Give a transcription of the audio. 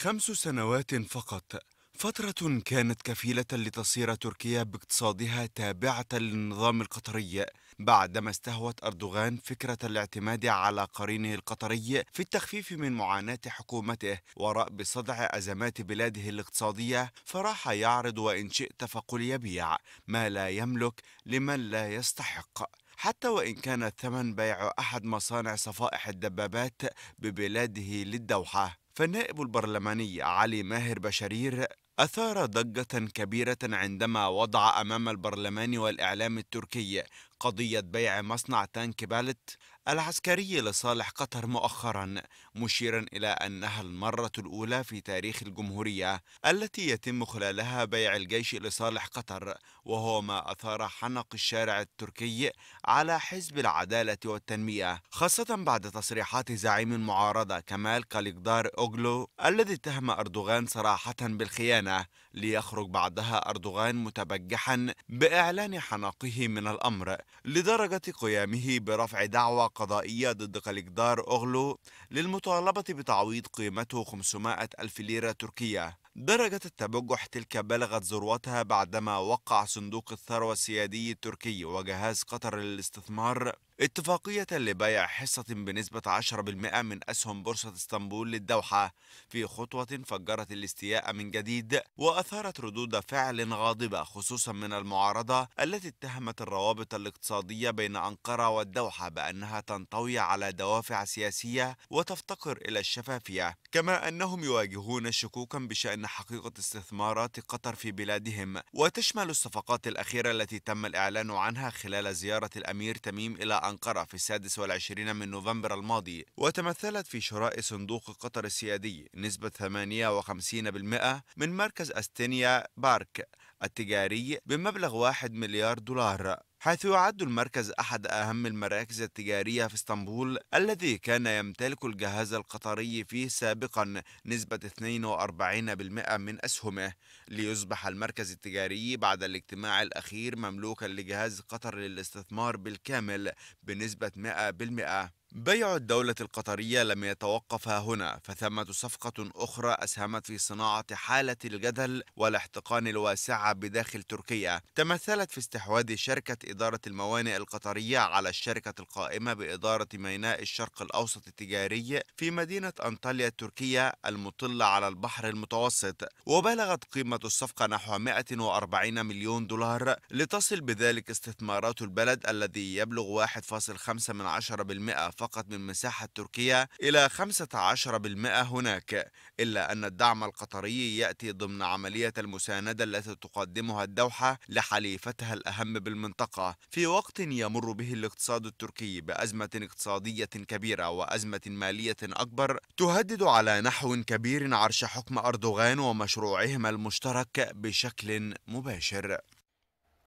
خمس سنوات فقط فترة كانت كفيلة لتصير تركيا باقتصادها تابعة للنظام القطري بعدما استهوت أردوغان فكرة الاعتماد على قرينه القطري في التخفيف من معاناة حكومته وراء بصدع أزمات بلاده الاقتصادية فراح يعرض وإن شئت فقل يبيع ما لا يملك لمن لا يستحق حتى وإن كان ثمن بيع أحد مصانع صفائح الدبابات ببلاده للدوحة فالنائب البرلماني علي ماهر بشرير أثار ضجة كبيرة عندما وضع أمام البرلمان والإعلام التركي قضية بيع مصنع تانك بالت العسكري لصالح قطر مؤخرا مشيرا إلى أنها المرة الأولى في تاريخ الجمهورية التي يتم خلالها بيع الجيش لصالح قطر وهو ما أثار حنق الشارع التركي على حزب العدالة والتنمية خاصة بعد تصريحات زعيم المعارضة كمال كاليقدار أوغلو الذي اتهم أردوغان صراحة بالخيانة ليخرج بعدها أردوغان متبجحا بإعلان حنقه من الأمر لدرجة قيامه برفع دعوى قضائية ضد كاليجدار أغلو للمطالبة بتعويض قيمته 500 ألف ليرة تركية درجة التبجح تلك بلغت ذروتها بعدما وقع صندوق الثروة السيادي التركي وجهاز قطر للاستثمار اتفاقية لبيع حصة بنسبة 10% من أسهم بورصة اسطنبول للدوحة في خطوة فجرت الاستياء من جديد وأثارت ردود فعل غاضبة خصوصا من المعارضة التي اتهمت الروابط الاقتصادية بين أنقرة والدوحة بأنها تنطوي على دوافع سياسية وتفتقر إلى الشفافية كما أنهم يواجهون شكوكا بشأن حقيقة استثمارات قطر في بلادهم وتشمل الصفقات الأخيرة التي تم الإعلان عنها خلال زيارة الأمير تميم إلى أنقرة في السادس والعشرين من نوفمبر الماضي وتمثلت في شراء صندوق قطر السيادي نسبة 58% من مركز أستينيا بارك التجاري بمبلغ 1 مليار دولار حيث يعد المركز أحد أهم المراكز التجارية في اسطنبول الذي كان يمتلك الجهاز القطري فيه سابقا نسبة 42% من أسهمه ليصبح المركز التجاري بعد الاجتماع الأخير مملوكا لجهاز قطر للاستثمار بالكامل بنسبة 100% بيع الدولة القطرية لم يتوقف هنا فثمة صفقة أخرى أسهمت في صناعة حالة الجدل والاحتقان الواسعة بداخل تركيا تمثلت في استحواذ شركة إدارة الموانئ القطرية على الشركة القائمة بإدارة ميناء الشرق الأوسط التجاري في مدينة أنطاليا التركية المطلة على البحر المتوسط وبلغت قيمة الصفقة نحو 140 مليون دولار لتصل بذلك استثمارات البلد الذي يبلغ 1.5% فقط من مساحة تركيا إلى 15% هناك إلا أن الدعم القطري يأتي ضمن عملية المساندة التي تقدمها الدوحة لحليفتها الأهم بالمنطقة في وقت يمر به الاقتصاد التركي بأزمة اقتصادية كبيرة وأزمة مالية أكبر تهدد على نحو كبير عرش حكم أردوغان ومشروعهما المشترك بشكل مباشر